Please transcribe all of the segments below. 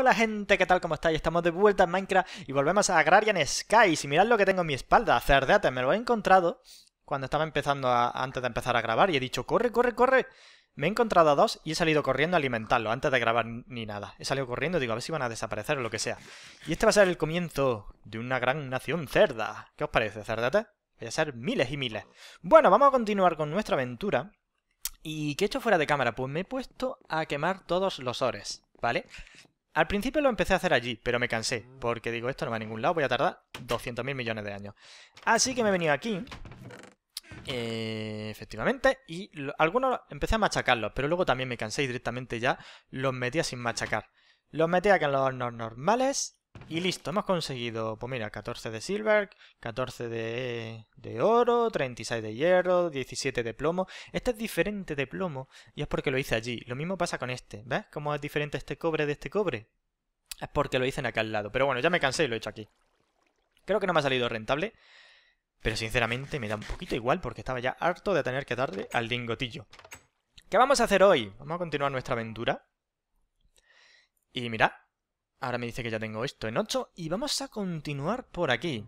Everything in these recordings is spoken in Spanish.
Hola gente, ¿qué tal? ¿Cómo estáis? Estamos de vuelta en Minecraft y volvemos a Agrarian Skies. Y mirad lo que tengo en mi espalda, cerdeate, me lo he encontrado cuando estaba empezando antes de empezar a grabar y he dicho, corre, corre, corre. Me he encontrado a dos y he salido corriendo a alimentarlo antes de grabar ni nada. He salido corriendo digo, a ver si van a desaparecer o lo que sea. Y este va a ser el comienzo de una gran nación cerda. ¿Qué os parece, cerdate? Voy a ser miles y miles. Bueno, vamos a continuar con nuestra aventura. ¿Y qué he hecho fuera de cámara? Pues me he puesto a quemar todos los ores, ¿vale? Al principio lo empecé a hacer allí, pero me cansé, porque digo, esto no va a ningún lado, voy a tardar 200.000 millones de años. Así que me he venido aquí, eh, efectivamente, y algunos empecé a machacarlos, pero luego también me cansé y directamente ya los metía sin machacar. Los metía en los normales, y listo, hemos conseguido, pues mira, 14 de silver, 14 de, oro, 36 de hierro, 17 de plomo. Este es diferente de plomo y es porque lo hice allí. Lo mismo pasa con este, ¿ves? ¿Cómo es diferente este cobre de este cobre? Es porque lo hice en acá al lado. Pero bueno, ya me cansé y lo he hecho aquí. Creo que no me ha salido rentable, pero sinceramente me da un poquito igual porque estaba ya harto de tener que darle al lingotillo. ¿Qué vamos a hacer hoy? Vamos a continuar nuestra aventura. Y mirad, Ahora me dice que ya tengo esto en 8 y vamos a continuar por aquí.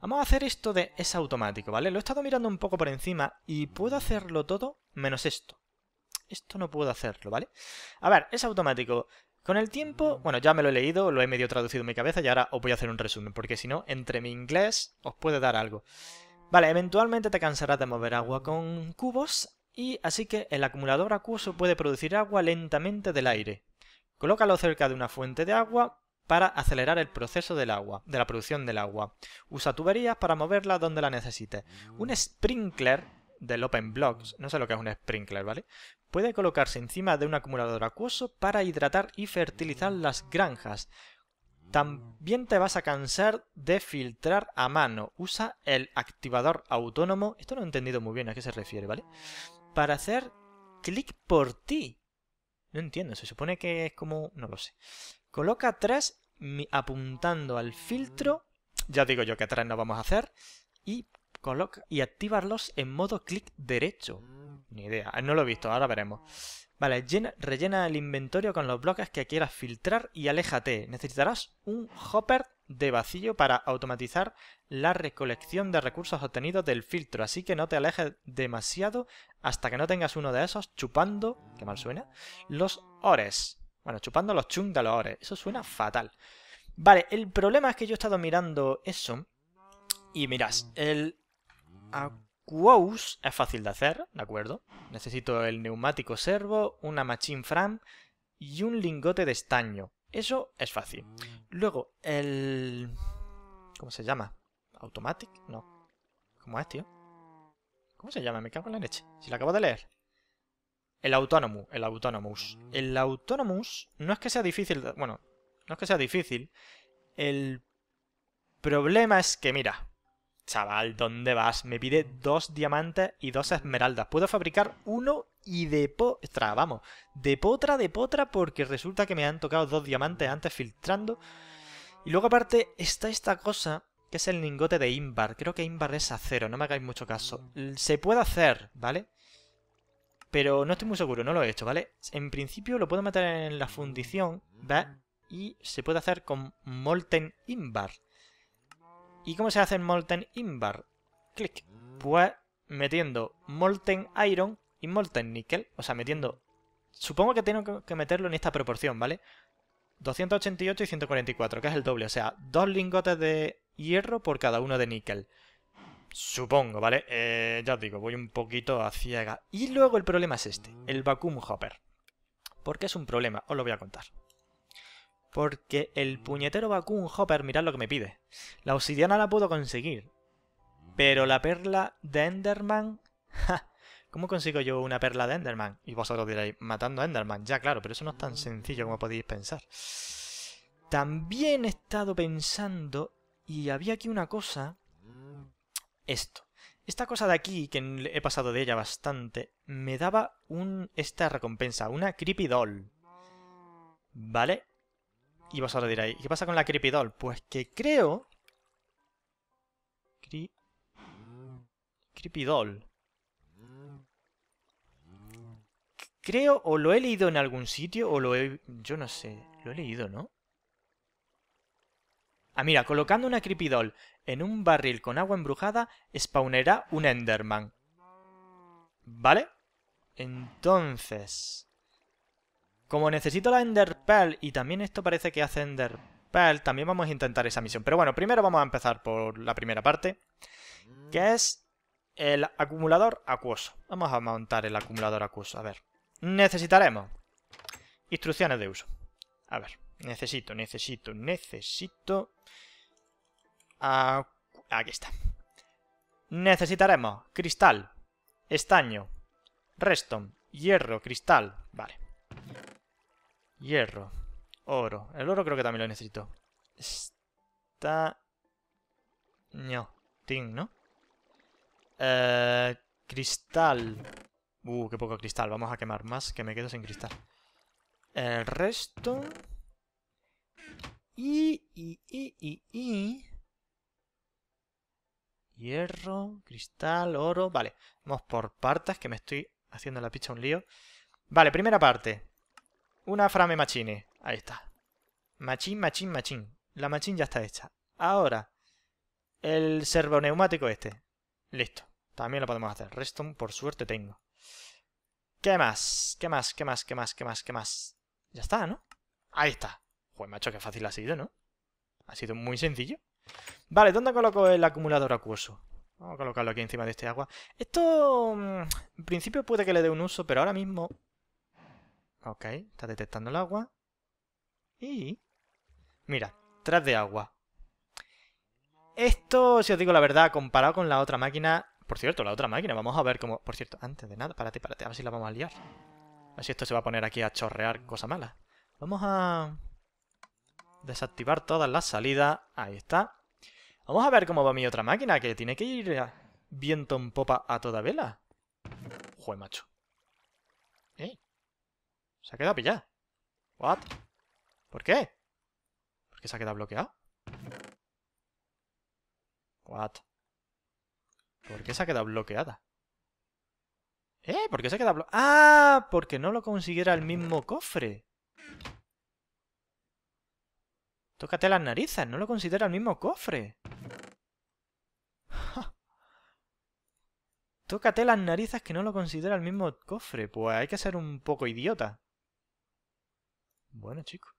Vamos a hacer esto de es automático, ¿vale? Lo he estado mirando un poco por encima y puedo hacerlo todo menos esto. Esto no puedo hacerlo, ¿vale? A ver, es automático. Con el tiempo, bueno, ya me lo he leído, lo he medio traducido en mi cabeza y ahora os voy a hacer un resumen, porque si no, entre mi inglés os puede dar algo. Vale, eventualmente te cansarás de mover agua con cubos y así que el acumulador acuoso puede producir agua lentamente del aire. Colócalo cerca de una fuente de agua para acelerar el proceso del agua, de la producción del agua. Usa tuberías para moverla donde la necesites. Un mm. sprinkler del Open no sé lo que es un sprinkler, ¿vale? Puede colocarse encima de un acumulador acuoso para hidratar y fertilizar mm. las granjas. También te vas a cansar de filtrar a mano. Usa el activador autónomo. Esto no he entendido muy bien a qué se refiere, ¿vale? Para hacer clic por ti. No entiendo, se supone que es como... no lo sé. Coloca atrás apuntando al filtro. Ya digo yo que atrás no vamos a hacer. Y coloca y activarlos en modo clic derecho. Ni idea, no lo he visto, ahora veremos. Vale, rellena el inventario con los bloques que quieras filtrar y aléjate. Necesitarás un hopper de vacío para automatizar la recolección de recursos obtenidos del filtro, así que no te alejes demasiado hasta que no tengas uno de esos chupando, que mal suena, los ores. Bueno, chupando los chung de los ores, eso suena fatal. Vale, el problema es que yo he estado mirando eso y miras, el Aquous es fácil de hacer, ¿de acuerdo? Necesito el neumático servo, una machine frame y un lingote de estaño. Eso es fácil. Luego, el... ¿Cómo se llama? ¿Automatic? No. ¿Cómo es, tío? ¿Cómo se llama? Me cago en la leche. Si la acabo de leer. El autónomo, El Autonomous. El Autonomous no es que sea difícil... Bueno, no es que sea difícil. El problema es que, mira chaval, ¿dónde vas? Me pide dos diamantes y dos esmeraldas. Puedo fabricar uno y de potra, vamos, de potra, de potra, porque resulta que me han tocado dos diamantes antes filtrando. Y luego aparte está esta cosa, que es el lingote de Imbar. Creo que Imbar es acero, no me hagáis mucho caso. Se puede hacer, ¿vale? Pero no estoy muy seguro, no lo he hecho, ¿vale? En principio lo puedo meter en la fundición, ¿ves? Y se puede hacer con Molten Imbar. ¿Y cómo se hace en Molten Inbar? Clic. Pues metiendo Molten Iron y Molten Nickel. O sea, metiendo... Supongo que tengo que meterlo en esta proporción, ¿vale? 288 y 144, que es el doble. O sea, dos lingotes de hierro por cada uno de níquel. Supongo, ¿vale? Eh, ya os digo, voy un poquito a ciega. Y luego el problema es este, el vacuum hopper. ¿Por qué es un problema? Os lo voy a contar. Porque el puñetero Bakun Hopper, mirad lo que me pide. La obsidiana la puedo conseguir. Pero la perla de Enderman... ¿Cómo consigo yo una perla de Enderman? Y vosotros diréis, matando a Enderman. Ya, claro, pero eso no es tan sencillo como podéis pensar. También he estado pensando... Y había aquí una cosa... Esto. Esta cosa de aquí, que he pasado de ella bastante, me daba un... esta recompensa, una Creepy Doll. ¿Vale? Y vas a vosotros ahí ¿qué pasa con la Creepy Doll? Pues que creo... Creepy Doll. Creo, o lo he leído en algún sitio, o lo he... Yo no sé, lo he leído, ¿no? Ah, mira, colocando una Creepy Doll en un barril con agua embrujada, spawnerá un Enderman. ¿Vale? Entonces... Como necesito la Ender Pearl, y también esto parece que hace Ender Pearl, también vamos a intentar esa misión. Pero bueno, primero vamos a empezar por la primera parte, que es el acumulador acuoso. Vamos a montar el acumulador acuoso, a ver. Necesitaremos instrucciones de uso. A ver, necesito, necesito, necesito... aquí está. Necesitaremos cristal, estaño, reston, hierro, cristal, vale. Hierro. Oro. El oro creo que también lo necesito. Está... No. Ting, ¿no? Eh, cristal. Uh, qué poco cristal. Vamos a quemar más, que me quedo sin cristal. El resto... Y, y, y, y, y... Hierro, cristal, oro... Vale, vamos por partes, que me estoy haciendo la picha un lío. Vale, primera parte. Una frame machine. Ahí está. Machín, machín, machín. La machine ya está hecha. Ahora, el servo neumático este. Listo. También lo podemos hacer. Reston, por suerte, tengo. ¿Qué más? ¿Qué más? ¿Qué más? ¿Qué más? ¿Qué más? ¿Qué más? Ya está, ¿no? Ahí está. Joder, macho, qué fácil ha sido, ¿no? Ha sido muy sencillo. Vale, ¿dónde coloco el acumulador acuoso? Vamos a colocarlo aquí encima de este agua. Esto, mm, en principio puede que le dé un uso, pero ahora mismo Ok, está detectando el agua. Y... Mira, tras de agua. Esto, si os digo la verdad, comparado con la otra máquina... Por cierto, la otra máquina, vamos a ver cómo... Por cierto, antes de nada, párate, párate, a ver si la vamos a liar. A ver si esto se va a poner aquí a chorrear cosa mala. Vamos a... Desactivar todas las salidas. Ahí está. Vamos a ver cómo va mi otra máquina, que tiene que ir viento en popa a toda vela. Jue, macho. ¿Eh? Se ha quedado pillada. What? ¿Por qué? ¿Por qué se ha quedado bloqueado? What? ¿Por qué se ha quedado bloqueada? ¿Eh? ¿Por qué se ha quedado bloqueada? ¡Ah! Porque no lo consiguiera el mismo cofre. Tócate las narices, no lo considera el mismo cofre. Tócate las narices que no lo considera el mismo cofre. Pues hay que ser un poco idiota. Bueno, chicos.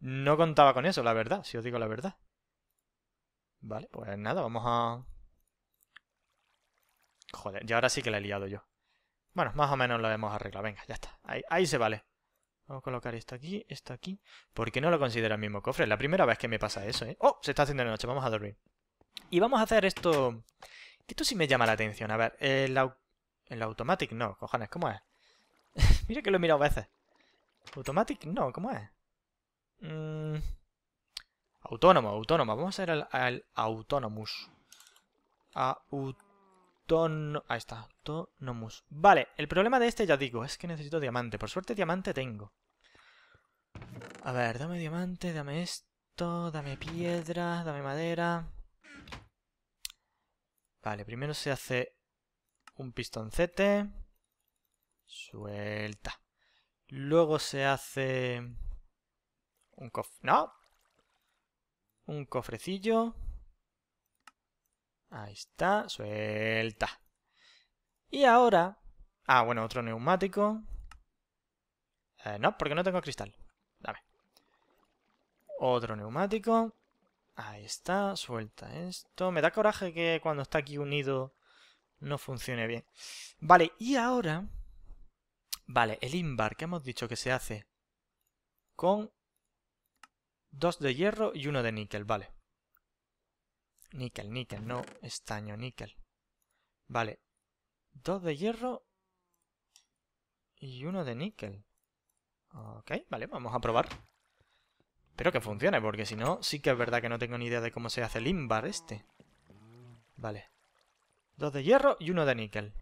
No contaba con eso, la verdad, si os digo la verdad. Vale, pues nada, vamos a... Joder, ya ahora sí que la he liado yo. Bueno, más o menos lo hemos arreglado. Venga, ya está. Ahí, se vale. Vamos a colocar esto aquí, esto aquí. ¿Por qué no lo considera el mismo cofre? Es la primera vez que me pasa eso, ¿eh? ¡Oh! Se está haciendo de noche, vamos a dormir. Y vamos a hacer esto... Esto sí me llama la atención. A ver, el, automático el automatic no, cojones, ¿cómo es? Mira que lo he mirado veces. Automatic, no, ¿cómo es? Mm. Autónomo, Autónomo, Vamos a ir al, autónomus Autonomous. Ahí está, Autonomous. Vale, el problema de este, ya digo, es que necesito diamante. Por suerte, diamante tengo. A ver, dame diamante, dame esto, dame piedra, dame madera. Vale, primero se hace un pistoncete. Suelta. Luego se hace un cof... ¡No! Un cofrecillo. Ahí está. Suelta. Y ahora... Ah, bueno, otro neumático. Eh, no, porque no tengo cristal. Dame. Otro neumático. Ahí está. Suelta esto. Me da coraje que cuando está aquí unido no funcione bien. Vale, y ahora... Vale, el invar que hemos dicho que se hace con dos de hierro y uno de níquel, vale. Níquel, níquel, no estaño, níquel. Vale, dos de hierro y uno de níquel. Ok, vale, vamos a probar. Espero que funcione, porque si no, sí que es verdad que no tengo ni idea de cómo se hace el invar este. Vale. Dos de hierro y uno de níquel.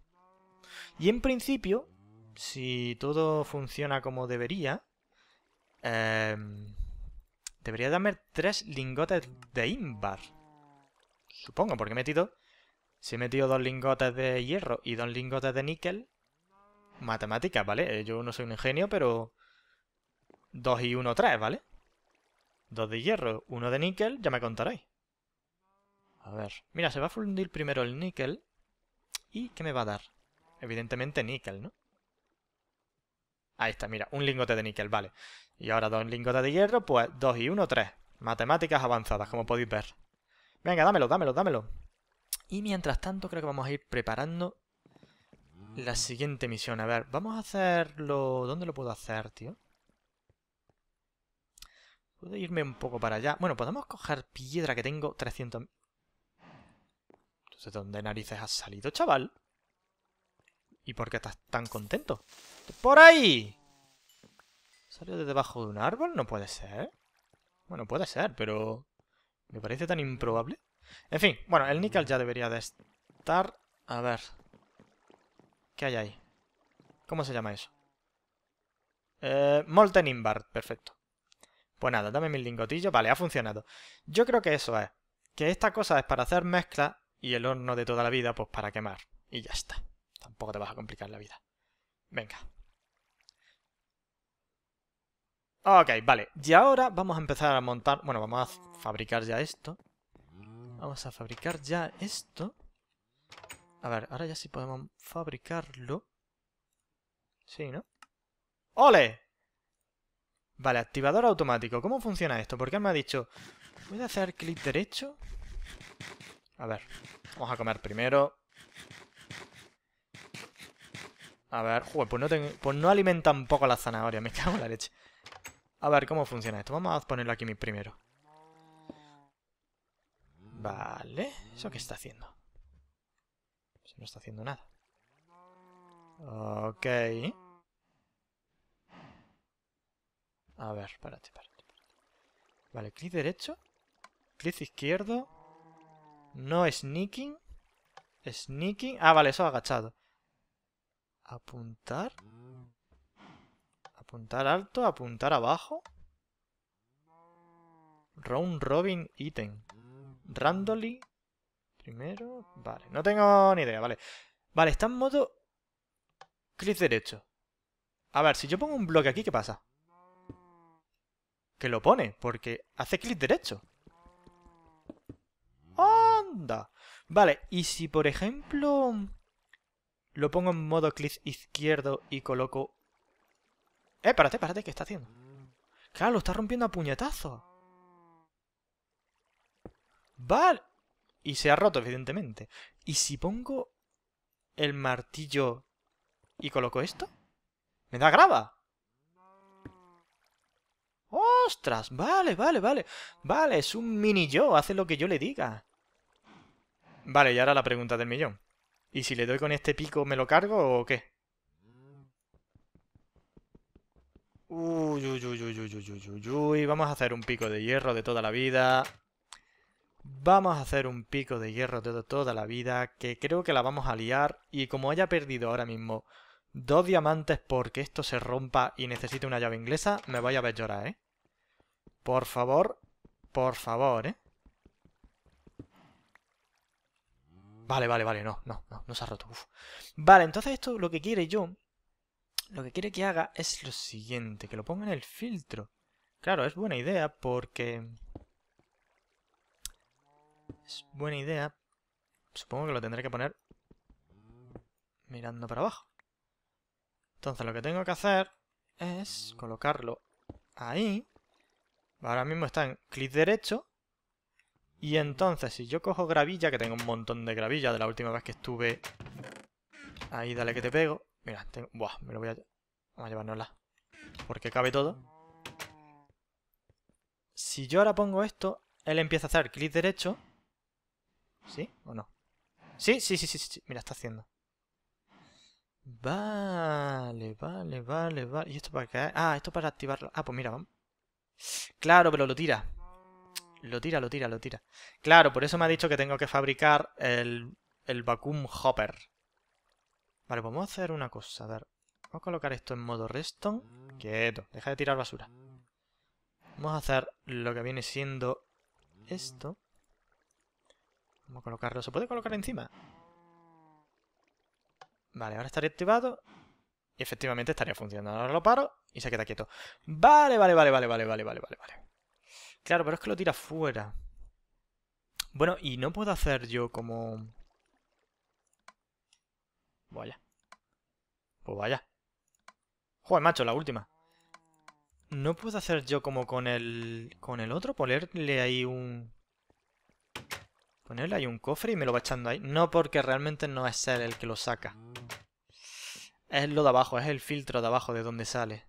Y en principio, si todo funciona como debería, em, debería darme tres lingotes de Invar. Supongo, porque he metido... Si he metido dos lingotes de hierro y dos lingotes de níquel... Matemáticas, ¿vale? Yo no soy un ingenio, pero... Dos y uno, tres, ¿vale? Dos de hierro, uno de níquel, ya me contaréis. A ver... Mira, se va a fundir primero el níquel. ¿Y qué me va a dar? Evidentemente níquel, ¿no? Ahí está, mira, un lingote de níquel, vale. Y ahora dos lingotes de hierro, pues dos y uno, tres. Matemáticas avanzadas, como podéis ver. Venga, dámelo, dámelo, dámelo. Y mientras tanto creo que vamos a ir preparando la siguiente misión. A ver, vamos a hacerlo... ¿Dónde lo puedo hacer, tío? Puedo irme un poco para allá. Bueno, podemos coger piedra que tengo 300... Entonces, ¿dónde narices has salido, chaval? ¿Y por qué estás tan contento? ¡Por ahí! ¿Salió de debajo de un árbol? No puede ser. Bueno, puede ser, pero... Me parece tan improbable. En fin, bueno, el níquel ya debería de estar... A ver... ¿Qué hay ahí? ¿Cómo se llama eso? Eh, Molten Inbar, perfecto. Pues nada, dame mil lingotillo Vale, ha funcionado. Yo creo que eso es. Que esta cosa es para hacer mezcla y el horno de toda la vida, pues para quemar. Y ya está. Tampoco te vas a complicar la vida. Venga, Ok, vale. Y ahora vamos a empezar a montar... Bueno, vamos a fabricar ya esto. Vamos a fabricar ya esto. A ver, ahora ya sí podemos fabricarlo. Sí, ¿no? ¡Ole! Vale, activador automático. ¿Cómo funciona esto? Porque me ha dicho... voy a hacer clic derecho? A ver, vamos a comer primero. A ver, pues no, tengo, pues un no alimentan poco la zanahoria, me cago en la leche. A ver cómo funciona esto. Vamos a ponerlo aquí primero. Vale. ¿Eso qué está haciendo? no está haciendo nada. Ok. A ver, espérate, espérate. Vale, clic derecho. Clic izquierdo. No sneaking. Sneaking. Ah, vale, eso agachado. Apuntar. Apuntar alto, apuntar abajo. Round robin item. Randomly. Primero. Vale, no tengo ni idea, vale. Vale, está en modo... Clic derecho. A ver, si yo pongo un bloque aquí, ¿qué pasa? Que lo pone, porque hace clic derecho. ¡Anda! Vale, y si por ejemplo... Lo pongo en modo clic izquierdo y coloco eh, espérate, espérate, ¿qué está haciendo? Claro, lo está rompiendo a puñetazos. Vale. Y se ha roto, evidentemente. ¿Y si pongo el martillo y coloco esto? ¿Me da grava? ¡Ostras! Vale, vale, vale. Vale, es un mini yo, hace lo que yo le diga. Vale, y ahora la pregunta del millón. ¿Y si le doy con este pico me lo cargo o qué? Uy, uy, uy, uy, uy, uy, uy, uy. Vamos a hacer un pico de hierro de toda la vida. Vamos a hacer un pico de hierro de toda la vida, que creo que la vamos a liar. Y como haya perdido ahora mismo dos diamantes porque esto se rompa y necesite una llave inglesa, me vaya a ver llorar, ¿eh? Por favor, por favor, ¿eh? Vale, vale, vale, no, no, no, no se ha roto. Vale, entonces esto lo que quiere yo lo que quiere que haga es lo siguiente, que lo ponga en el filtro. Claro, es buena idea porque... Es buena idea. Supongo que lo tendré que poner mirando para abajo. Entonces lo que tengo que hacer es colocarlo ahí. Ahora mismo está en clic derecho. Y entonces si yo cojo gravilla, que tengo un montón de gravilla de la última vez que estuve... Ahí dale que te pego. Mira, tengo... Buah, me lo voy a... Vamos a llevárnosla. Porque cabe todo. Si yo ahora pongo esto, él empieza a hacer clic derecho. ¿Sí o no? Sí, sí, sí, sí, sí. Mira, está haciendo. Vale, vale, vale, vale. ¿Y esto para qué? Ah, esto para activarlo. Ah, pues mira, vamos. Claro, pero lo tira. Lo tira, lo tira, lo tira. Claro, por eso me ha dicho que tengo que fabricar el, el vacuum hopper. Vale, pues vamos a hacer una cosa. A ver, vamos a colocar esto en modo redstone. Quieto, deja de tirar basura. Vamos a hacer lo que viene siendo esto. Vamos a colocarlo. ¿Se puede colocar encima? Vale, ahora estaría activado. Y efectivamente estaría funcionando. Ahora lo paro y se queda quieto. Vale, vale, vale, vale, vale, vale, vale, vale, vale. Claro, pero es que lo tira fuera. Bueno, y no puedo hacer yo como... Vaya. Pues vaya. Joder, macho, la última. ¿No puedo hacer yo como con el... con el otro? Ponerle ahí un... Ponerle ahí un cofre y me lo va echando ahí. No, porque realmente no es él el que lo saca. Es lo de abajo, es el filtro de abajo de donde sale.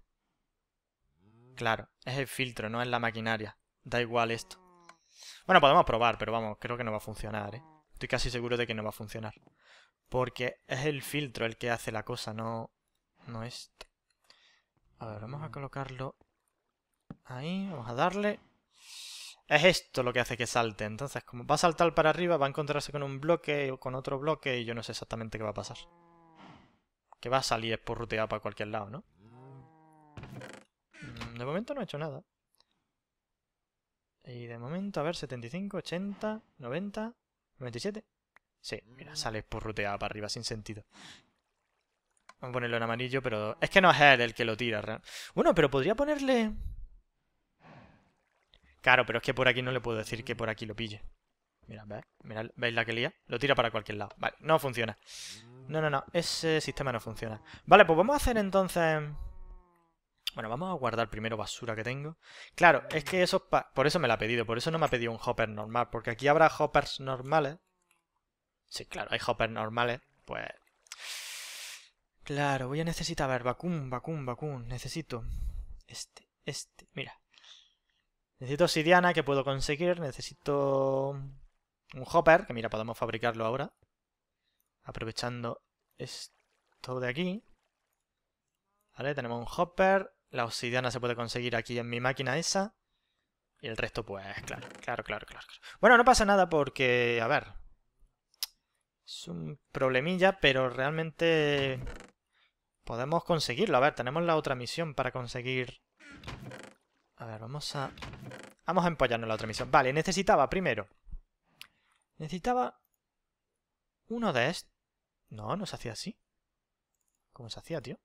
Claro, es el filtro, no es la maquinaria. Da igual esto. Bueno, podemos probar, pero vamos, creo que no va a funcionar, ¿eh? Estoy casi seguro de que no va a funcionar. Porque es el filtro el que hace la cosa, no, no este. A ver, vamos a mm. colocarlo ahí, vamos a darle. Es esto lo que hace que salte, entonces como va a saltar para arriba, va a encontrarse con un bloque o con otro bloque y yo no sé exactamente qué va a pasar. Que va a salir por ruteado para cualquier lado, ¿no? Mm, de momento no he hecho nada. Y de momento, a ver, 75, 80, 90, 97... Sí, mira, mm. sale porruteada para arriba, sin sentido. Vamos a ponerlo en amarillo, pero... Es que no es él el que lo tira. Bueno, pero podría ponerle... Claro, pero es que por aquí no le puedo decir que por aquí lo pille. Mira, ¿ves? Mira, ¿veis la que lía? Lo tira para cualquier lado. Vale, no funciona. No, no, no. Ese sistema no funciona. Vale, pues vamos a hacer entonces... Bueno, vamos a guardar primero basura que tengo. Claro, es que eso... Por eso me la ha pedido. Por eso no me ha pedido un hopper normal. Porque aquí habrá hoppers normales Sí, claro, hay hoppers normales, pues... Claro, voy a necesitar, a ver, vacún, vacún, vacún, necesito... Este, este, mira. Necesito obsidiana, que puedo conseguir, necesito... Un hopper, que mira, podemos fabricarlo ahora. Aprovechando esto de aquí. Vale, tenemos un hopper. La obsidiana se puede conseguir aquí en mi máquina esa. Y el resto, pues, claro, claro, claro, claro. Bueno, no pasa nada porque, a ver, es un problemilla, pero realmente podemos conseguirlo. A ver, tenemos la otra misión para conseguir... A ver, vamos a... Vamos a empollarnos la otra misión. Vale, necesitaba primero... Necesitaba... Uno de estos... No, no se hacía así. ¿Cómo se hacía, tío?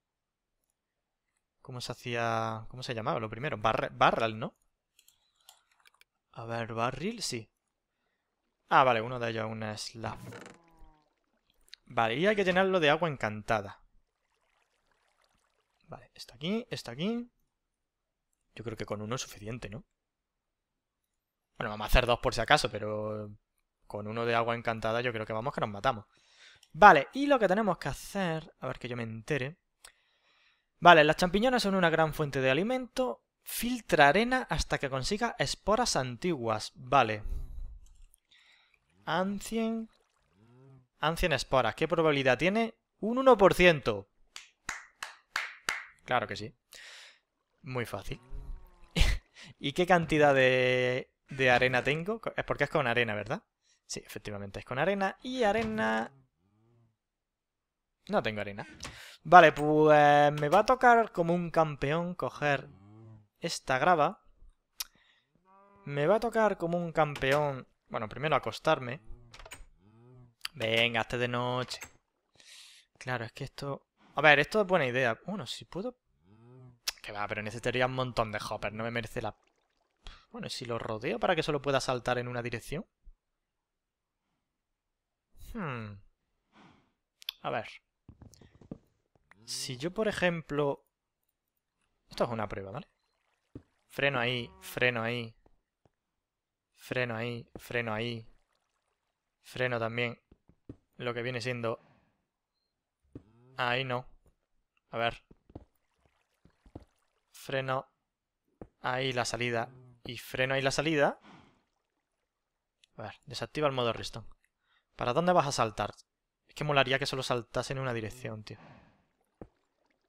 ¿Cómo se hacía...? ¿Cómo se llamaba lo primero? Barrel, ¿no? A ver, barril, sí. Ah, vale, uno de ellos, una la... Vale, y hay que llenarlo de agua encantada. Vale, está aquí, está aquí. Yo creo que con uno es suficiente, ¿no? Bueno, vamos a hacer dos por si acaso, pero con uno de agua encantada yo creo que vamos que nos matamos. Vale, y lo que tenemos que hacer, a ver que yo me entere. Vale, las champiñones son una gran fuente de alimento. Filtra arena hasta que consiga esporas antiguas. Vale. Ancien... Ancien Esporas. ¿Qué probabilidad tiene? Un 1%. Claro que sí. Muy fácil. ¿Y qué cantidad de, de arena tengo? Es porque es con arena, ¿verdad? Sí, efectivamente es con arena. Y arena... No tengo arena. Vale, pues me va a tocar como un campeón coger esta grava. Me va a tocar como un campeón... Bueno, primero acostarme. Venga, hasta de noche. Claro, es que esto... A ver, esto es buena idea. Bueno, si puedo... Que va, pero necesitaría un montón de hoppers. No me merece la... Bueno, si lo rodeo para que solo pueda saltar en una dirección? Hmm. A ver. Si yo, por ejemplo... Esto es una prueba, ¿vale? Freno ahí, freno ahí. Freno ahí, freno ahí. Freno también lo que viene siendo... Ahí no. A ver. Freno. Ahí la salida. Y freno ahí la salida. A ver, desactiva el modo redstone. ¿Para dónde vas a saltar? Es que molaría que solo saltase en una dirección, tío.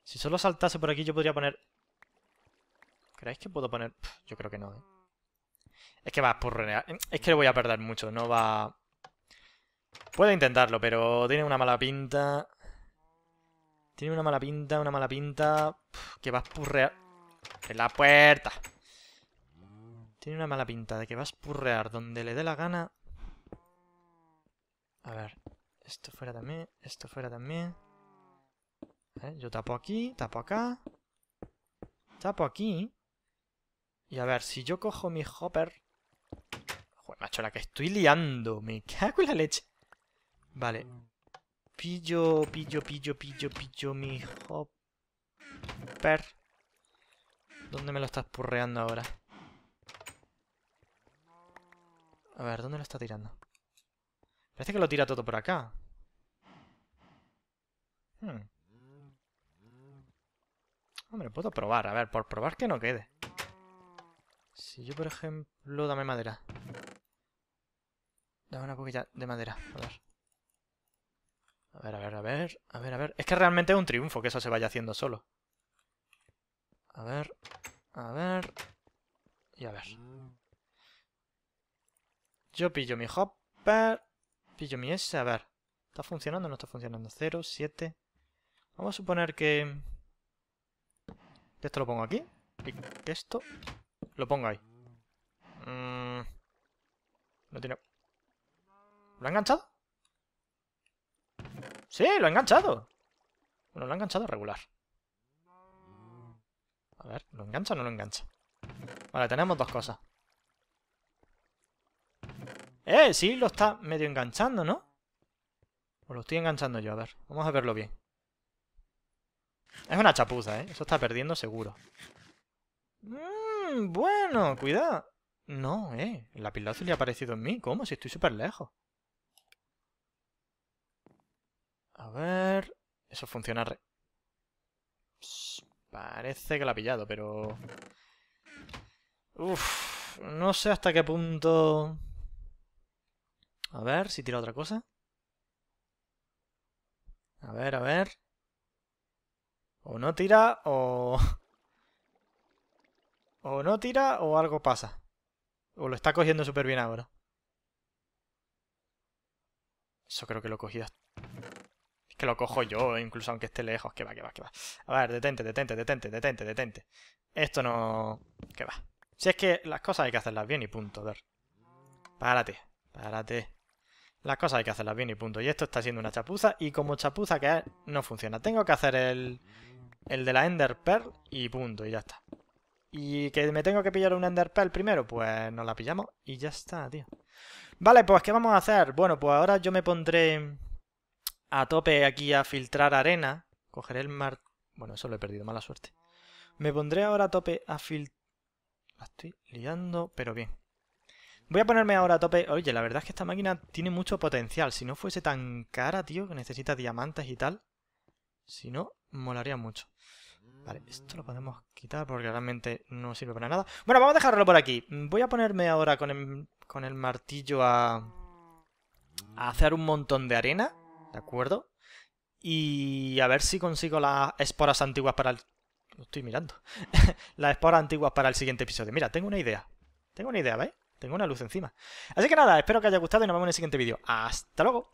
Si solo saltase por aquí yo podría poner... ¿Creéis que puedo poner...? yo creo que no, ¿eh? Es que va a Es que le voy a perder mucho, no va... Puedo intentarlo, pero tiene una mala pinta. Tiene una mala pinta, una mala pinta... Que va a espurrear... ¡En la puerta! Tiene una mala pinta de que va a espurrear donde le dé la gana. A ver... Esto fuera también, esto fuera también. Yo tapo aquí, tapo acá. Tapo aquí. Y a ver, si yo cojo mi hopper... Joder, macho, la que estoy liando. Me cago en la leche. Vale. Pillo, pillo, pillo, pillo, pillo mi hopper. ¿Dónde me lo estás purreando ahora? A ver, ¿dónde lo está tirando? Parece que lo tira todo por acá. Hmm. Hombre, puedo probar. A ver, por probar que no quede. Si yo, por ejemplo, dame madera. Dame una poquita de madera. A ver. A ver, a ver, a ver, a ver, a ver. Es que realmente es un triunfo que eso se vaya haciendo solo. A ver, a ver... Y a ver. Yo pillo mi hopper. Pillo mi S, a ver. ¿Está funcionando o no está funcionando? 0, 7... Vamos a suponer que... Esto lo pongo aquí. Y esto lo pongo ahí. No mm, tiene... ¿Lo ha enganchado? Sí, lo ha enganchado. Bueno, lo ha enganchado regular. A ver, ¿lo engancha o no lo engancha? Vale, tenemos dos cosas. Eh, sí, lo está medio enganchando, ¿no? O lo estoy enganchando yo, a ver. Vamos a verlo bien. Es una chapuza, ¿eh? Eso está perdiendo seguro. Mmm, bueno, cuidado. No, eh. La le ha aparecido en mí. ¿Cómo? Si estoy súper lejos. A ver... Eso funciona... Parece que la ha pillado, pero... Uf, no sé hasta qué punto... A ver si tira otra cosa. A ver, a ver. O no tira o... O no tira o algo pasa. O lo está cogiendo súper bien ahora. Eso creo que lo hasta que lo cojo yo, incluso aunque esté lejos. Que va, que va, que va. A ver, detente, detente, detente, detente, detente. Esto no... Que va. Si es que las cosas hay que hacerlas bien y punto. A ver. Párate, párate. Las cosas hay que hacerlas bien y punto. Y esto está siendo una chapuza y como chapuza que es, no funciona. Tengo que hacer el, el de la Ender Pearl y punto, y ya está. ¿Y que me tengo que pillar un Ender Pearl primero? Pues nos la pillamos y ya está, tío. Vale, pues ¿qué vamos a hacer? Bueno, pues ahora yo me pondré a tope aquí a filtrar arena. Cogeré el mar... Bueno, eso lo he perdido, mala suerte. Me pondré ahora a tope a filtrar... La estoy liando, pero bien. Voy a ponerme ahora a tope... Oye, la verdad es que esta máquina tiene mucho potencial. Si no fuese tan cara, tío, que necesita diamantes y tal. Si no, molaría mucho. Vale, esto lo podemos quitar porque realmente no sirve para nada. Bueno, vamos a dejarlo por aquí. Voy a ponerme ahora con el, con el martillo a, a hacer un montón de arena. ¿de acuerdo? Y a ver si consigo las esporas antiguas para el... Lo estoy mirando. las esporas antiguas para el siguiente episodio. Mira, tengo una idea. Tengo una idea, ¿veis? Tengo una luz encima. Así que nada, espero que haya gustado y nos vemos en el siguiente vídeo. ¡Hasta luego!